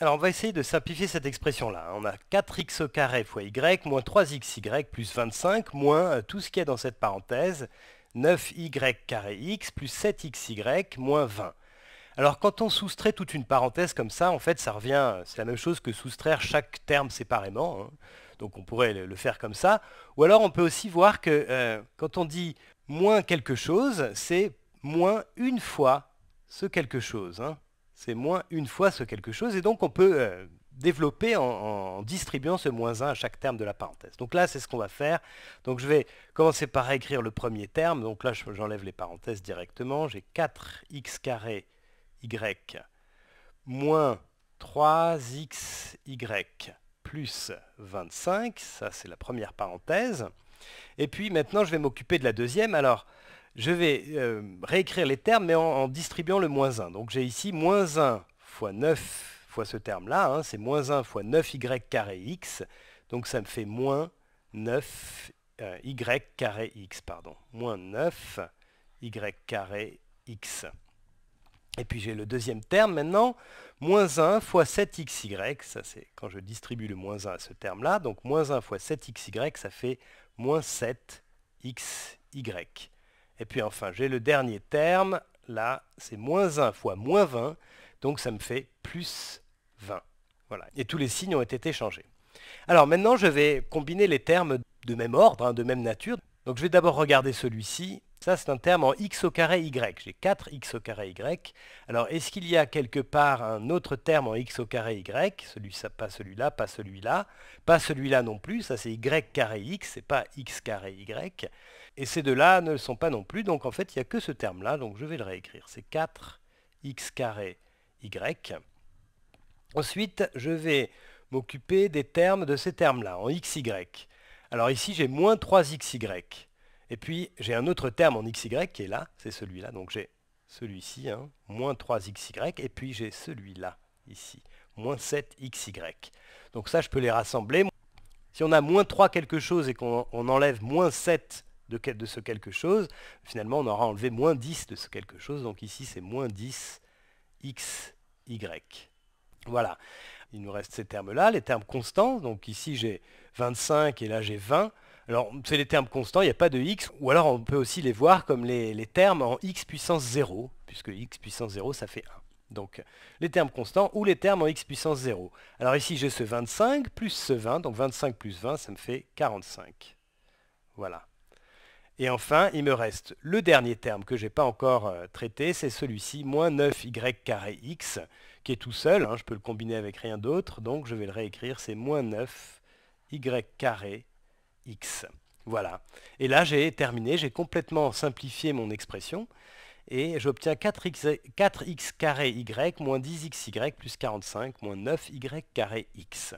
Alors on va essayer de simplifier cette expression-là. Hein. On a 4x carré fois y moins 3xy plus 25 moins euh, tout ce qu'il y a dans cette parenthèse, 9y carré x plus 7xy moins 20. Alors quand on soustrait toute une parenthèse comme ça, en fait ça revient, euh, c'est la même chose que soustraire chaque terme séparément. Hein. Donc on pourrait le faire comme ça. Ou alors on peut aussi voir que euh, quand on dit moins quelque chose, c'est moins une fois ce quelque chose. Hein c'est moins une fois ce quelque chose, et donc on peut euh, développer en, distribuant ce moins 1 à chaque terme de la parenthèse. Donc là, c'est ce qu'on va faire. Donc je vais commencer par écrire le premier terme. Donc là, j'enlève les parenthèses directement. J'ai 4x carré y moins 3xy plus 25. Ça, c'est la première parenthèse. Et puis maintenant, je vais m'occuper de la deuxième. Alors, je vais euh, réécrire les termes, mais en, distribuant le moins 1. Donc j'ai ici moins 1 fois 9 fois ce terme-là, hein, c'est moins 1 fois 9y carré x, donc ça me fait moins 9 euh, y carré x, pardon, moins 9 y carré x. Et puis j'ai le deuxième terme maintenant, moins 1 fois 7xy, ça c'est quand je distribue le moins 1 à ce terme-là, donc moins 1 fois 7xy, ça fait moins 7xy. Et puis enfin, j'ai le dernier terme. Là, c'est moins 1 fois moins 20. Donc ça me fait plus 20. Voilà. Et tous les signes ont été changés. Alors maintenant, je vais combiner les termes de même ordre, hein, de même nature. Donc je vais d'abord regarder celui-ci. Ça, c'est un terme en x au carré y. J'ai 4x au carré y. Alors, est-ce qu'il y a quelque part un autre terme en x au carré y celui Pas celui-là, pas celui-là, pas celui-là non plus. Ça, c'est y carré x, c'est pas x carré y. Et ces deux-là ne le sont pas non plus. Donc, en fait, il n'y a que ce terme-là. Donc, je vais le réécrire. C'est 4x carré y. Ensuite, je vais m'occuper des termes de ces termes-là, en xy. Alors ici, j'ai moins 3xy. Et puis, j'ai un autre terme en xy qui est là, c'est celui-là. Donc j'ai celui-ci, hein, moins 3xy, et puis j'ai celui-là, ici, moins 7xy. Donc ça, je peux les rassembler. Si on a moins 3 quelque chose et qu'on enlève moins 7 de, de ce quelque chose, finalement, on aura enlevé moins 10 de ce quelque chose. Donc ici, c'est moins 10xy. Voilà. Il nous reste ces termes-là, les termes constants. Donc ici, j'ai 25 et là, j'ai 20. Alors, c'est les termes constants, il n'y a pas de x, ou alors on peut aussi les voir comme les, termes en x puissance 0, puisque x puissance 0, ça fait 1. Donc, les termes constants ou les termes en x puissance 0. Alors ici, j'ai ce 25 plus ce 20, donc 25 plus 20, ça me fait 45. Voilà. Et enfin, il me reste le dernier terme que je n'ai pas encore euh, traité, c'est celui-ci, moins 9y carré x, qui est tout seul, hein, je peux le combiner avec rien d'autre, donc je vais le réécrire, c'est moins 9y carré x. Voilà. Et là, j'ai terminé, j'ai complètement simplifié mon expression et j'obtiens 4x, 4x carré y moins 10xy plus 45 moins 9y carré x.